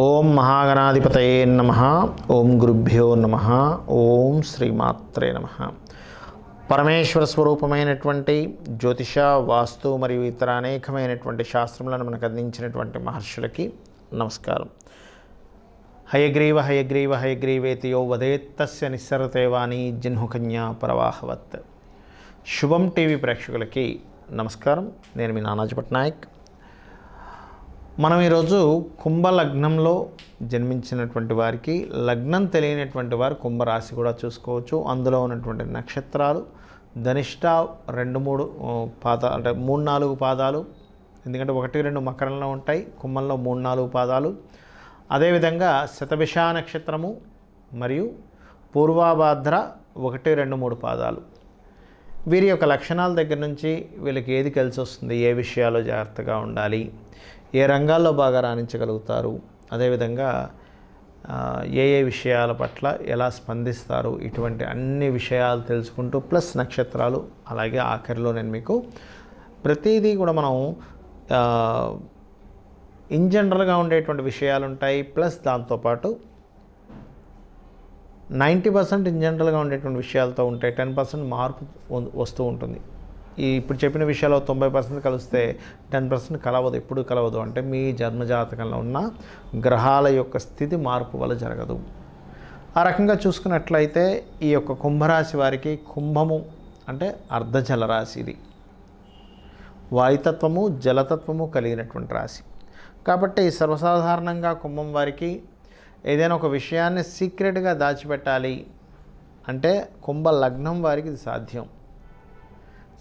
ఓం మహాగణాధిపతయే నమ ఓం గురుభ్యో నమ ఓం శ్రీమాత్రే నమ పరమేశ్వర స్వరూపమైనటువంటి జ్యోతిష వాస్తు మరియు ఇతర అనేకమైనటువంటి శాస్త్రములను మనకు అందించినటువంటి మహర్షులకి నమస్కారం హయగ్రీవ హయగ్రీవ హయగ్రీవేతియో వదేత్తస్య నిస్సరతేవాణి జిన్హుకన్యా ప్రవాహవత్ శుభం టీవీ ప్రేక్షకులకి నమస్కారం నేను మీ నానాజీ పట్నాయక్ మనం ఈరోజు కుంభ లగ్నంలో జన్మించినటువంటి వారికి లగ్నం తెలియనటువంటి వారు కుంభరాశి కూడా చూసుకోవచ్చు అందులో ఉన్నటువంటి నక్షత్రాలు ధనిష్ట రెండు మూడు పాద అంటే మూడు నాలుగు పాదాలు ఎందుకంటే ఒకటి రెండు మకరంలో ఉంటాయి కుంభంలో మూడు నాలుగు పాదాలు అదేవిధంగా శతభిష నక్షత్రము మరియు పూర్వాభాద్ర ఒకటి రెండు మూడు పాదాలు వీరి యొక్క లక్షణాల దగ్గర నుంచి వీళ్ళకి ఏది కలిసి వస్తుంది ఏ విషయాలు జాగ్రత్తగా ఉండాలి ఏ రంగాల్లో బాగా రాణించగలుగుతారు అదేవిధంగా ఏ ఏ విషయాల పట్ల ఎలా స్పందిస్తారు ఇటువంటి అన్ని విషయాలు తెలుసుకుంటూ ప్లస్ నక్షత్రాలు అలాగే ఆఖరిలో నేను మీకు ప్రతిదీ కూడా మనం ఇన్ జనరల్గా ఉండేటువంటి విషయాలు ఉంటాయి ప్లస్ దాంతోపాటు నైంటీ పర్సెంట్ ఇన్ జనరల్గా ఉండేటువంటి విషయాలతో ఉంటాయి టెన్ పర్సెంట్ మార్పు వస్తూ ఉంటుంది ఈ ఇప్పుడు చెప్పిన విషయాలు తొంభై పర్సెంట్ కలిస్తే టెన్ పర్సెంట్ కలవదు ఎప్పుడు కలవదు అంటే మీ జన్మజాతకంలో ఉన్న గ్రహాల యొక్క స్థితి మార్పు వల్ల జరగదు ఆ రకంగా చూసుకున్నట్లయితే ఈ యొక్క కుంభరాశి వారికి కుంభము అంటే అర్ధజల రాశి ఇది వాయుతత్వము జలతత్వము కలిగినటువంటి రాశి కాబట్టి సర్వసాధారణంగా కుంభం వారికి ఏదైనా ఒక విషయాన్ని సీక్రెట్గా దాచిపెట్టాలి అంటే కుంభ లగ్నం వారికి ఇది సాధ్యం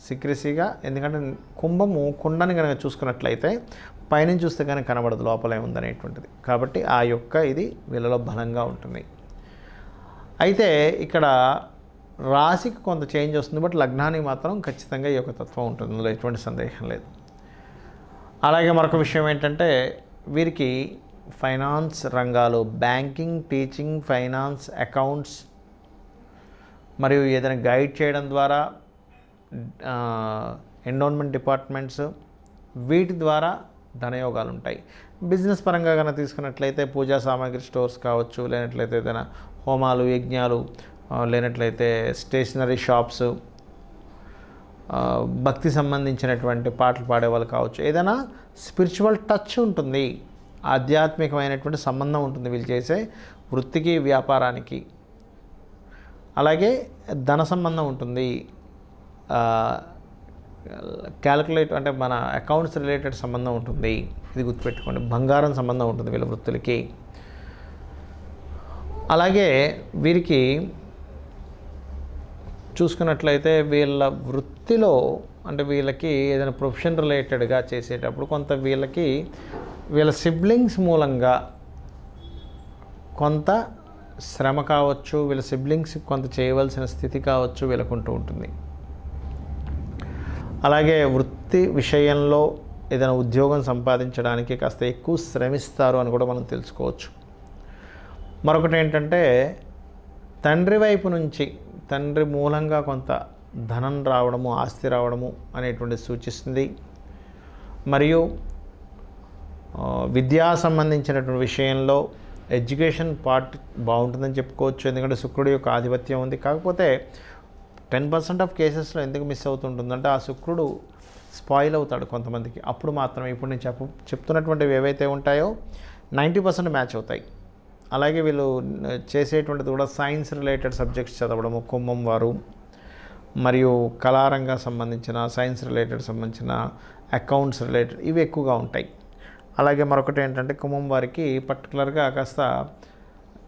సీక్రెసీగా ఎందుకంటే కుంభము కుండని కనుక చూసుకున్నట్లయితే పైనుంచి చూస్తే కనుక కనబడదు లోపలే ఉందనేటువంటిది కాబట్టి ఆ యొక్క ఇది వీళ్ళలో బలంగా ఉంటుంది అయితే ఇక్కడ రాశికి కొంత చేంజ్ వస్తుంది బట్ లగ్నానికి మాత్రం ఖచ్చితంగా ఈ యొక్క తత్వం ఉంటుంది అందులో ఎటువంటి సందేహం లేదు అలాగే మరొక విషయం ఏంటంటే వీరికి ఫైనాన్స్ రంగాలు బ్యాంకింగ్ టీచింగ్ ఫైనాన్స్ అకౌంట్స్ మరియు ఏదైనా గైడ్ చేయడం ద్వారా ఎండోన్మెంట్ డిపార్ట్మెంట్స్ వీటి ద్వారా ధనయోగాలు ఉంటాయి బిజినెస్ పరంగా కనుక తీసుకున్నట్లయితే పూజా సామాగ్రి స్టోర్స్ కావచ్చు లేనట్లయితే ఏదైనా హోమాలు యజ్ఞాలు లేనట్లయితే స్టేషనరీ షాప్స్ భక్తి సంబంధించినటువంటి పాటలు పాడేవాళ్ళు కావచ్చు ఏదైనా స్పిరిచువల్ టచ్ ఉంటుంది ఆధ్యాత్మికమైనటువంటి సంబంధం ఉంటుంది వీళ్ళు చేసే వృత్తికి వ్యాపారానికి అలాగే ధన సంబంధం ఉంటుంది క్యాలిక్యులేట్ అంటే మన అకౌంట్స్ రిలేటెడ్ సంబంధం ఉంటుంది ఇది గుర్తుపెట్టుకోండి బంగారం సంబంధం ఉంటుంది వీళ్ళ వృత్తులకి అలాగే వీరికి చూసుకున్నట్లయితే వీళ్ళ వృత్తిలో అంటే వీళ్ళకి ఏదైనా ప్రొఫెషన్ రిలేటెడ్గా చేసేటప్పుడు కొంత వీళ్ళకి వీళ్ళ సిబ్లింగ్స్ మూలంగా కొంత శ్రమ కావచ్చు వీళ్ళ సిబ్లింగ్స్ కొంత చేయవలసిన స్థితి కావచ్చు వీళ్ళకుంటూ ఉంటుంది అలాగే వృత్తి విషయంలో ఏదైనా ఉద్యోగం సంపాదించడానికి కాస్త ఎక్కువ శ్రమిస్తారు అని కూడా మనం తెలుసుకోవచ్చు మరొకటి ఏంటంటే తండ్రి వైపు నుంచి తండ్రి మూలంగా కొంత ధనం రావడము ఆస్తి రావడము అనేటువంటి సూచిస్తుంది మరియు విద్యా సంబంధించినటువంటి విషయంలో ఎడ్యుకేషన్ పార్ట్ బాగుంటుందని చెప్పుకోవచ్చు ఎందుకంటే శుక్రుడి యొక్క ఆధిపత్యం ఉంది కాకపోతే టెన్ పర్సెంట్ ఆఫ్ కేసెస్లో ఎందుకు మిస్ అవుతుంటుందంటే ఆ శుక్రుడు స్పాయిల్ అవుతాడు కొంతమందికి అప్పుడు మాత్రమే ఇప్పుడు నేను చెప్ప చెప్తున్నటువంటివి ఏవైతే ఉంటాయో నైంటీ పర్సెంట్ మ్యాచ్ అవుతాయి అలాగే వీళ్ళు చేసేటువంటిది కూడా సైన్స్ రిలేటెడ్ సబ్జెక్ట్స్ చదవడము కుమ్మం వారు మరియు కళారంగా సంబంధించిన సైన్స్ రిలేటెడ్ సంబంధించిన అకౌంట్స్ రిలేటెడ్ ఇవి ఎక్కువగా ఉంటాయి అలాగే మరొకటి ఏంటంటే కుమ్మం వారికి పర్టికులర్గా కాస్త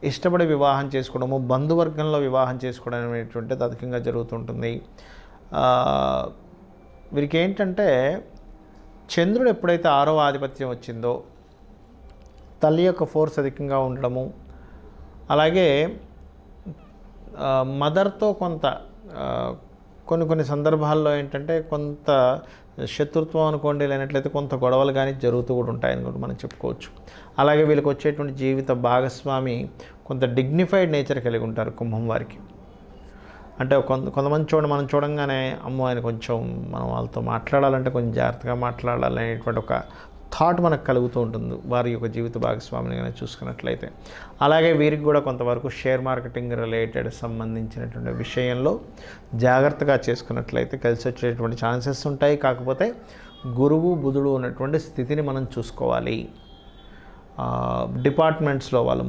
ఇష్టపడి వివాహం చేసుకోవడము బంధువర్గంలో వివాహం చేసుకోవడం అనేటువంటిది అధికంగా జరుగుతుంటుంది వీరికి ఏంటంటే చంద్రుడు ఎప్పుడైతే ఆరవ ఆధిపత్యం వచ్చిందో తల్లి యొక్క ఫోర్స్ అధికంగా ఉండడము అలాగే మదర్తో కొంత కొన్ని కొన్ని సందర్భాల్లో ఏంటంటే కొంత శత్రుత్వం అనుకోండి లేనట్లయితే కొంత గొడవలు కానీ జరుగుతూ కూడా ఉంటాయని కూడా మనం చెప్పుకోవచ్చు అలాగే వీళ్ళకి వచ్చేటువంటి జీవిత భాగస్వామి కొంత డిగ్నిఫైడ్ నేచర్ కలిగి ఉంటారు కుంభం వారికి అంటే కొంత కొంతమంది చూడ మనం చూడంగానే అమ్మో ఆయన కొంచెం మనం వాళ్ళతో మాట్లాడాలంటే కొంచెం జాగ్రత్తగా మాట్లాడాలి అనేటువంటి ఒక థాట్ మనకు కలుగుతూ ఉంటుంది వారి యొక్క జీవిత భాగస్వామిని కానీ చూసుకున్నట్లయితే అలాగే వీరికి కూడా కొంతవరకు షేర్ మార్కెటింగ్ రిలేటెడ్ సంబంధించినటువంటి విషయంలో జాగ్రత్తగా చేసుకున్నట్లయితే కలిసి వచ్చేటువంటి ఛాన్సెస్ ఉంటాయి కాకపోతే గురువు బుధుడు ఉన్నటువంటి స్థితిని మనం చూసుకోవాలి డిపార్ట్మెంట్స్లో వాళ్ళు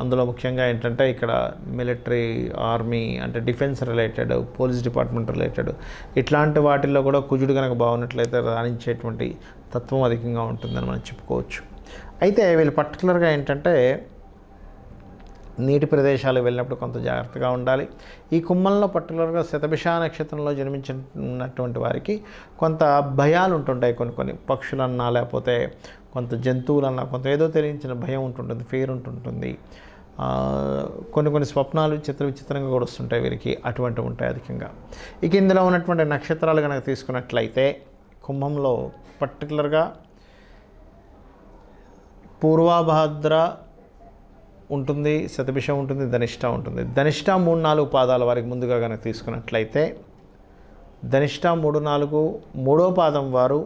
అందులో ముఖ్యంగా ఏంటంటే ఇక్కడ మిలిటరీ ఆర్మీ అంటే defence related police department related ఇట్లాంటి వాటిల్లో కూడా కుజుడు కనుక బాగున్నట్లయితే రాణించేటువంటి తత్వం అధికంగా ఉంటుందని మనం చెప్పుకోవచ్చు అయితే వీళ్ళు పర్టికులర్గా ఏంటంటే నీటి ప్రదేశాలు వెళ్ళినప్పుడు కొంత జాగ్రత్తగా ఉండాలి ఈ కుమ్మల్లో పర్టికులర్గా శతభిష నక్షత్రంలో జన్మించినటువంటి వారికి కొంత భయాలు ఉంటుంటాయి కొన్ని కొన్ని పక్షులన్నా లేకపోతే కొంత జంతువులన్న కొంత ఏదో తెలియచిన భయం ఉంటుంటుంది ఫేర్ ఉంటుంటుంది కొన్ని కొన్ని స్వప్నాలు చిత్ర విచిత్రంగా కూడా వస్తుంటాయి వీరికి అటువంటివి ఉంటాయి అధికంగా ఇక ఇందులో ఉన్నటువంటి నక్షత్రాలు కనుక తీసుకున్నట్లయితే కుంభంలో పర్టికులర్గా పూర్వాభాద్ర ఉంటుంది శతభిషం ఉంటుంది ధనిష్ట ఉంటుంది ధనిష్ట మూడు నాలుగు పాదాల వారికి ముందుగా కనుక తీసుకున్నట్లయితే ధనిష్ట మూడు నాలుగు మూడో పాదం వారు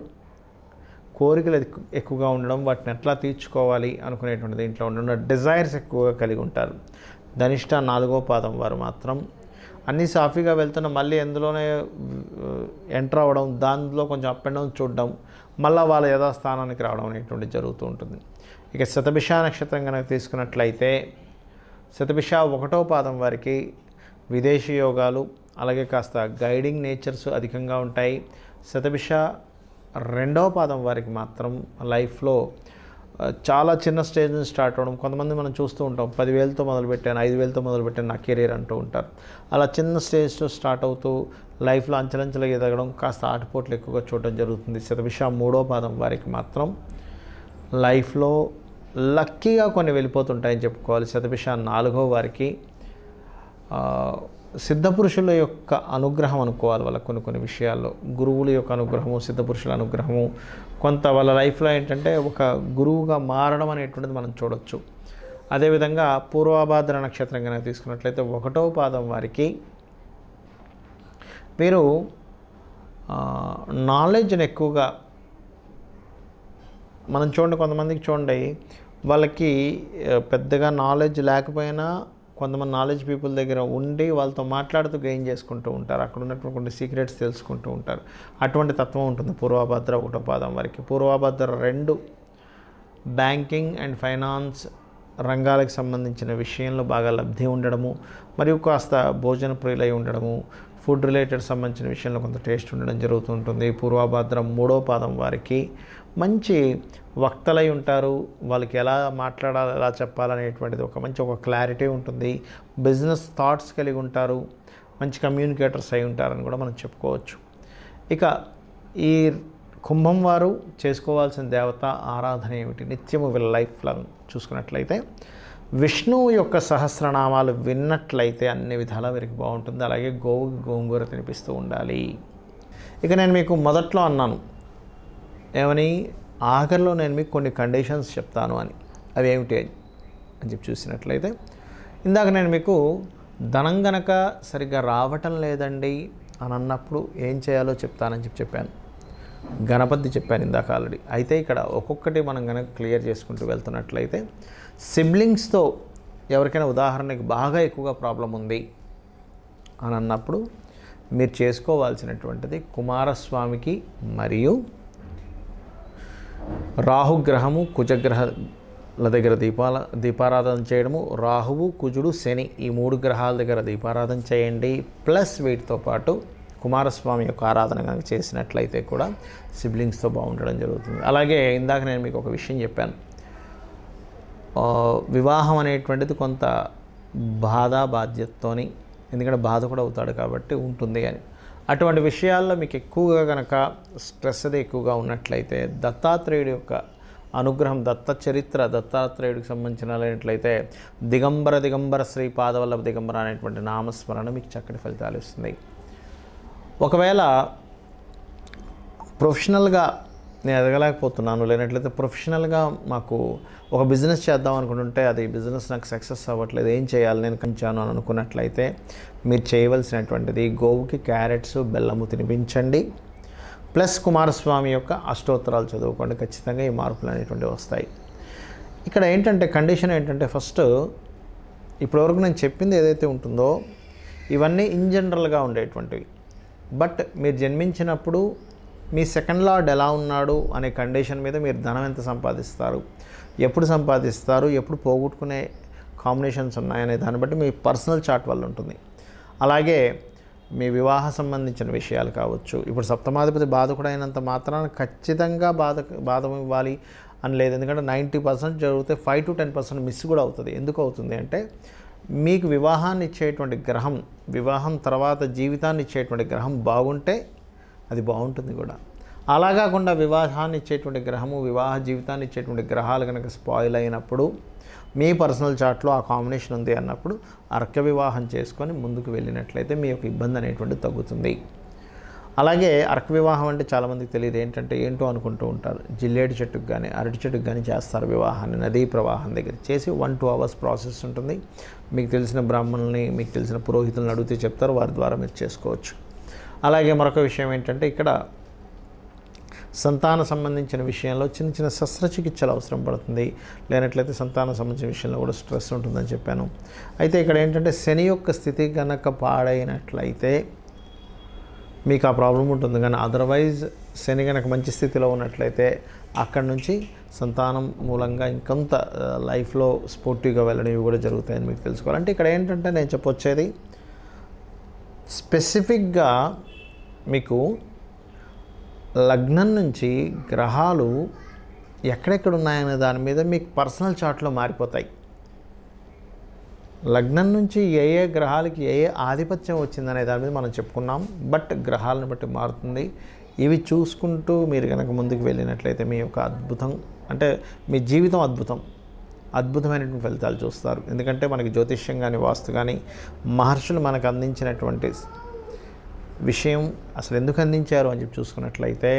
కోరికలు ఎక్కువగా ఉండడం వాటిని ఎట్లా తీర్చుకోవాలి అనుకునేటువంటి దీంట్లో ఉండడం డిజైర్స్ ఎక్కువగా కలిగి ఉంటారు ధనిష్ట నాలుగో పాదం వారు మాత్రం అన్నీ సాఫీగా వెళ్తున్న మళ్ళీ ఎందులోనే ఎంటర్ అవ్వడం దానిలో కొంచెం అప్ అండ్ డౌన్ చూడడం మళ్ళీ వాళ్ళ యథాస్థానానికి రావడం అనేటువంటిది జరుగుతూ ఉంటుంది ఇక శతభిష నక్షత్రం కనుక తీసుకున్నట్లయితే శతభిష ఒకటో పాదం వారికి విదేశీ యోగాలు అలాగే కాస్త గైడింగ్ నేచర్స్ అధికంగా ఉంటాయి శతభిష రెండవ పాదం వారికి మాత్రం లైఫ్లో చాలా చిన్న స్టేజ్ నుంచి స్టార్ట్ అవ్వడం కొంతమంది మనం చూస్తూ ఉంటాం పదివేలతో మొదలుపెట్టాను ఐదు వేలతో మొదలుపెట్టాను నా కెరీర్ అంటూ ఉంటారు అలా చిన్న స్టేజ్తో స్టార్ట్ అవుతూ లైఫ్లో అంచలంచలు ఎదగడం కాస్త ఆటపోట్లు ఎక్కువగా చూడడం జరుగుతుంది శతభిష మూడో పాదం వారికి మాత్రం లైఫ్లో లక్కీగా కొన్ని వెళ్ళిపోతుంటాయని చెప్పుకోవాలి శతభిష నాలుగో వారికి సిద్ధపురుషుల యొక్క అనుగ్రహం అనుకోవాలి వాళ్ళ కొన్ని కొన్ని విషయాల్లో గురువుల యొక్క అనుగ్రహము సిద్ధపురుషుల అనుగ్రహము కొంత వాళ్ళ లైఫ్లో ఏంటంటే ఒక గురువుగా మారడం అనేటువంటిది మనం చూడవచ్చు అదేవిధంగా పూర్వాభాద్ర నక్షత్రం కనుక తీసుకున్నట్లయితే ఒకటో పాదం వారికి మీరు నాలెడ్జ్ని ఎక్కువగా మనం చూడండి కొంతమందికి చూడండి వాళ్ళకి పెద్దగా నాలెడ్జ్ లేకపోయినా కొంతమంది నాలెడ్జ్ పీపుల్ దగ్గర ఉండి వాళ్ళతో మాట్లాడుతూ గెయిన్ చేసుకుంటూ ఉంటారు అక్కడ ఉన్నటువంటి కొన్ని సీక్రెట్స్ తెలుసుకుంటూ ఉంటారు అటువంటి తత్వం ఉంటుంది పూర్వభద్ర ఒకటో పాదం వరకు పూర్వభద్ర రెండు బ్యాంకింగ్ అండ్ ఫైనాన్స్ రంగాలకు సంబంధించిన విషయంలో బాగా లబ్ధి ఉండడము మరియు కాస్త భోజన ప్రియులై ఉండడము ఫుడ్ రిలేటెడ్ సంబంధించిన విషయంలో కొంత టేస్ట్ ఉండడం జరుగుతుంటుంది పూర్వభద్రం మూడో పాదం వారికి మంచి వక్తలై ఉంటారు వాళ్ళకి ఎలా మాట్లాడాలి ఎలా చెప్పాలనేటువంటిది ఒక మంచి ఒక క్లారిటీ ఉంటుంది బిజినెస్ థాట్స్ కలిగి ఉంటారు మంచి కమ్యూనికేటర్స్ అయి ఉంటారని కూడా మనం చెప్పుకోవచ్చు ఇక ఈ కుంభం వారు చేసుకోవాల్సిన దేవత ఆరాధన ఏమిటి నిత్యము వీళ్ళ లైఫ్ చూసుకున్నట్లయితే విష్ణువు యొక్క సహస్రనామాలు విన్నట్లయితే అన్ని విధాలా వీరికి బాగుంటుంది అలాగే గోవు గోంగూర తినిపిస్తూ ఉండాలి ఇక నేను మీకు మొదట్లో అన్నాను ఏమని ఆఖరిలో నేను మీకు కొన్ని కండిషన్స్ చెప్తాను అని అవి ఏమిటి అని చెప్పి చూసినట్లయితే ఇందాక నేను మీకు ధనం గనక సరిగ్గా రావటం లేదండి అని అన్నప్పుడు ఏం చేయాలో చెప్తానని చెప్పి చెప్పాను గణపతి చెప్పాను ఇందాక ఆల్రెడీ అయితే ఇక్కడ ఒక్కొక్కటి మనం కనుక క్లియర్ చేసుకుంటూ వెళ్తున్నట్లయితే సిబ్లింగ్స్తో ఎవరికైనా ఉదాహరణకి బాగా ఎక్కువగా ప్రాబ్లం ఉంది అని అన్నప్పుడు మీరు చేసుకోవాల్సినటువంటిది కుమారస్వామికి మరియు రాహుగ్రహము కుజగ్రహాల దగ్గర దీపాల దీపారాధన చేయడము రాహువు కుజుడు శని ఈ మూడు గ్రహాల దగ్గర దీపారాధన చేయండి ప్లస్ వీటితో పాటు కుమారస్వామి యొక్క ఆరాధన కనుక చేసినట్లయితే కూడా సిబ్లింగ్స్తో బాగుండడం జరుగుతుంది అలాగే ఇందాక నేను మీకు ఒక విషయం చెప్పాను వివాహం అనేటువంటిది కొంత బాధ బాధ్యతతోని ఎందుకంటే బాధ కూడా అవుతాడు కాబట్టి ఉంటుంది అని అటువంటి విషయాల్లో మీకు ఎక్కువగా కనుక స్ట్రెస్ అది ఎక్కువగా ఉన్నట్లయితే దత్తాత్రేయుడి యొక్క అనుగ్రహం దత్త చరిత్ర దత్తాత్రేయుడికి సంబంధించినట్లయితే దిగంబర దిగంబర శ్రీ పాదవల్లభ దిగంబర అనేటువంటి నామస్మరణ మీకు చక్కటి ఫలితాలు ఇస్తుంది ఒకవేళ ప్రొఫెషనల్గా నేను ఎదగలేకపోతున్నాను లేనట్లయితే ప్రొఫెషనల్గా మాకు ఒక బిజినెస్ చేద్దాం అనుకుంటుంటే అది బిజినెస్ నాకు సక్సెస్ అవ్వట్లేదు ఏం చేయాలి నేను కంచాను అని అనుకున్నట్లయితే మీరు చేయవలసినటువంటిది గోవుకి క్యారెట్స్ బెల్లము తినిపించండి ప్లస్ కుమారస్వామి యొక్క అష్టోత్తరాలు చదువుకోండి ఖచ్చితంగా ఈ మార్పులు అనేటువంటివి వస్తాయి ఇక్కడ ఏంటంటే కండిషన్ ఏంటంటే ఫస్ట్ ఇప్పటివరకు నేను చెప్పింది ఏదైతే ఉంటుందో ఇవన్నీ ఇన్ జనరల్గా ఉండేటువంటివి బట్ మీరు జన్మించినప్పుడు మీ సెకండ్ లార్డ్ ఎలా ఉన్నాడు అనే కండిషన్ మీద మీరు ధనం ఎంత సంపాదిస్తారు ఎప్పుడు సంపాదిస్తారు ఎప్పుడు పోగొట్టుకునే కాంబినేషన్స్ ఉన్నాయనే దాన్ని బట్టి మీ పర్సనల్ చార్ట్ వల్ల ఉంటుంది అలాగే మీ వివాహ సంబంధించిన విషయాలు కావచ్చు ఇప్పుడు సప్తమాధిపతి బాధకుడు అయినంత మాత్రాన ఖచ్చితంగా బాధ బాధ ఇవ్వాలి అని లేదు ఎందుకంటే నైంటీ పర్సెంట్ జరిగితే five to ten percent miss కూడా అవుతుంది ఎందుకు అవుతుంది అంటే మీకు వివాహాన్ని ఇచ్చేటువంటి గ్రహం వివాహం తర్వాత జీవితాన్ని ఇచ్చేటువంటి గ్రహం బాగుంటే అది బాగుంటుంది కూడా అలా కాకుండా వివాహాన్ని ఇచ్చేటువంటి గ్రహము వివాహ జీవితాన్ని ఇచ్చేటువంటి గ్రహాలు కనుక స్పాయిల్ అయినప్పుడు మీ పర్సనల్ చార్ట్లో ఆ కాంబినేషన్ ఉంది అన్నప్పుడు అర్క వివాహం చేసుకొని ముందుకు వెళ్ళినట్లయితే మీ యొక్క ఇబ్బంది అనేటువంటి తగ్గుతుంది అలాగే అరక వివాహం అంటే చాలామందికి తెలియదు ఏంటంటే ఏంటో అనుకుంటూ ఉంటారు జిల్లేడు చెట్టుకు కానీ అరటి చెట్టుకు కానీ చేస్తారు వివాహాన్ని నదీ ప్రవాహం దగ్గర చేసి వన్ టూ అవర్స్ ప్రాసెస్ ఉంటుంది మీకు తెలిసిన బ్రాహ్మణుల్ని మీకు తెలిసిన పురోహితులను అడిగితే చెప్తారు వారి ద్వారా మీరు చేసుకోవచ్చు అలాగే మరొక విషయం ఏంటంటే ఇక్కడ సంతాన సంబంధించిన విషయంలో చిన్న చిన్న శస్త్రచికిత్సలు అవసరం పడుతుంది లేనట్లయితే సంతాన సంబంధించిన విషయంలో కూడా స్ట్రెస్ ఉంటుందని చెప్పాను అయితే ఇక్కడ ఏంటంటే శని యొక్క స్థితి కనుక పాడైనట్లయితే మీకు ఆ ప్రాబ్లం ఉంటుంది కానీ అదర్వైజ్ శని కనుక మంచి స్థితిలో ఉన్నట్లయితే అక్కడి నుంచి సంతానం మూలంగా ఇంకొంత లైఫ్లో స్పోర్టివ్గా వెళ్ళడం ఇవి కూడా జరుగుతాయని మీకు తెలుసుకోవాలంటే ఇక్కడ ఏంటంటే నేను చెప్పొచ్చేది స్పెసిఫిక్గా మీకు లగ్నం నుంచి గ్రహాలు ఎక్కడెక్కడ ఉన్నాయనే దాని మీద మీకు పర్సనల్ చార్ట్లో మారిపోతాయి లగ్నం నుంచి ఏ ఏ గ్రహాలకి ఏ ఏ ఆధిపత్యం వచ్చిందనే దాని మీద మనం చెప్పుకున్నాం బట్ గ్రహాలను బట్టి మారుతుంది ఇవి చూసుకుంటూ మీరు కనుక ముందుకు వెళ్ళినట్లయితే మీ యొక్క అద్భుతం అంటే మీ జీవితం అద్భుతం అద్భుతమైనటువంటి ఫలితాలు చూస్తారు ఎందుకంటే మనకి జ్యోతిష్యం కానీ వాస్తు కానీ మహర్షులు మనకు అందించినటువంటి విషయం అసలు ఎందుకు అందించారు అని చెప్పి చూసుకున్నట్లయితే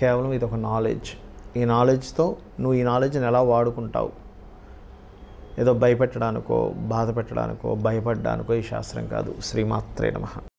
కేవలం ఇది ఒక నాలెడ్జ్ ఈ నాలెడ్జ్తో నువ్వు ఈ నాలెడ్జ్ని ఎలా వాడుకుంటావు ఏదో భయపెట్టడానికో బాధ పెట్టడానికో భయపడడానికో ఈ శాస్త్రం కాదు శ్రీమాత్రే నమ